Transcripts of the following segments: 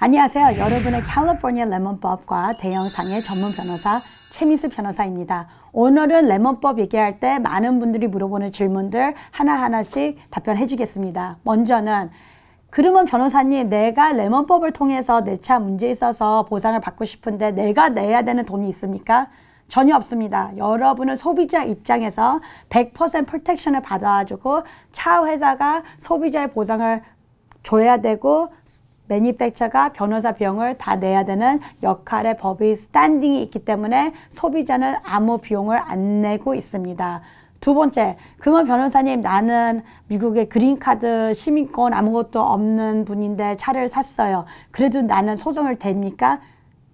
안녕하세요. 여러분의 캘리포니아 레몬법과 대형상의 전문 변호사 최민수 변호사입니다. 오늘은 레몬법 얘기할 때 많은 분들이 물어보는 질문들 하나하나씩 답변해 주겠습니다. 먼저는 그러면 변호사님 내가 레몬법을 통해서 내 차 문제에 있어서 보상을 받고 싶은데 내가 내야 되는 돈이 있습니까? 전혀 없습니다. 여러분은 소비자 입장에서 100% 프로텍션을 받아가지고 차 회사가 소비자의 보상을 줘야 되고 매니팩처가 변호사 비용을 다 내야 되는 역할의 법이 스탠딩이 있기 때문에 소비자는 아무 비용을 안 내고 있습니다. 두 번째, 그건 변호사님 나는 미국의 그린카드 시민권 아무것도 없는 분인데 차를 샀어요. 그래도 나는 소송을 됩니까?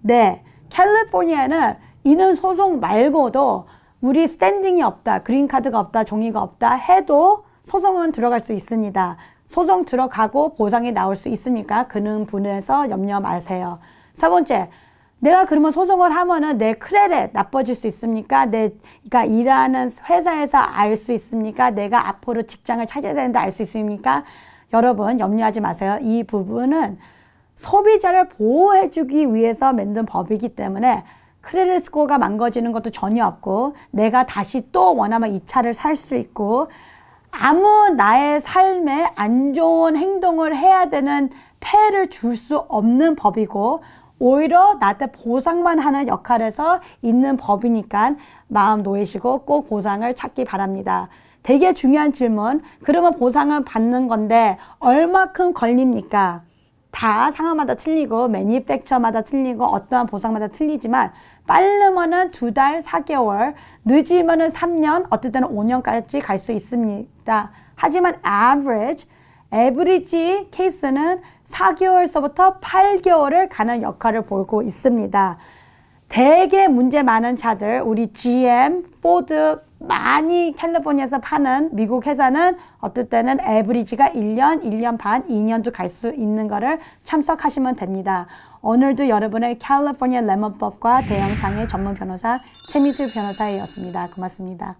네, 캘리포니아는 이는 소송 말고도 우리 스탠딩이 없다, 그린카드가 없다, 종이가 없다 해도 소송은 들어갈 수 있습니다. 소송 들어가고 보상이 나올 수 있으니까 그는 분해서 염려 마세요. 세 번째, 내가 그러면 소송을 하면은 내 크레레 나빠질 수 있습니까? 내가 그러니까 일하는 회사에서 알 수 있습니까? 내가 앞으로 직장을 찾아야 되는데 알 수 있습니까? 여러분 염려하지 마세요. 이 부분은 소비자를 보호해주기 위해서 만든 법이기 때문에 크레딧 스코어가 망가지는 것도 전혀 없고 내가 다시 또 원하면 이 차를 살 수 있고 아무 나의 삶에 안 좋은 행동을 해야 되는 폐를 줄 수 없는 법이고 오히려 나한테 보상만 하는 역할에서 있는 법이니까 마음 놓이시고 꼭 보상을 찾기 바랍니다. 되게 중요한 질문. 그러면 보상은 받는 건데 얼마큼 걸립니까? 다 상황마다 틀리고 매니팩처마다 틀리고 어떠한 보상마다 틀리지만 빠르면은 두 달, 사개월 늦으면은 삼 년 어떨 때는 오년까지 갈 수 있습니다. 하지만 average, average 케이스는 사개월서부터팔개월을 가는 역할을 보고 있습니다. 대개 문제 많은 차들, 우리 GM, 포드, 많이 캘리포니아에서 파는 미국 회사는 어떨 때는 에브리지가 1년, 1년 반, 2년도 갈 수 있는 거를 참석하시면 됩니다. 오늘도 여러분의 캘리포니아 레몬법과 대형상의 전문 변호사 최미수 변호사였습니다. 고맙습니다.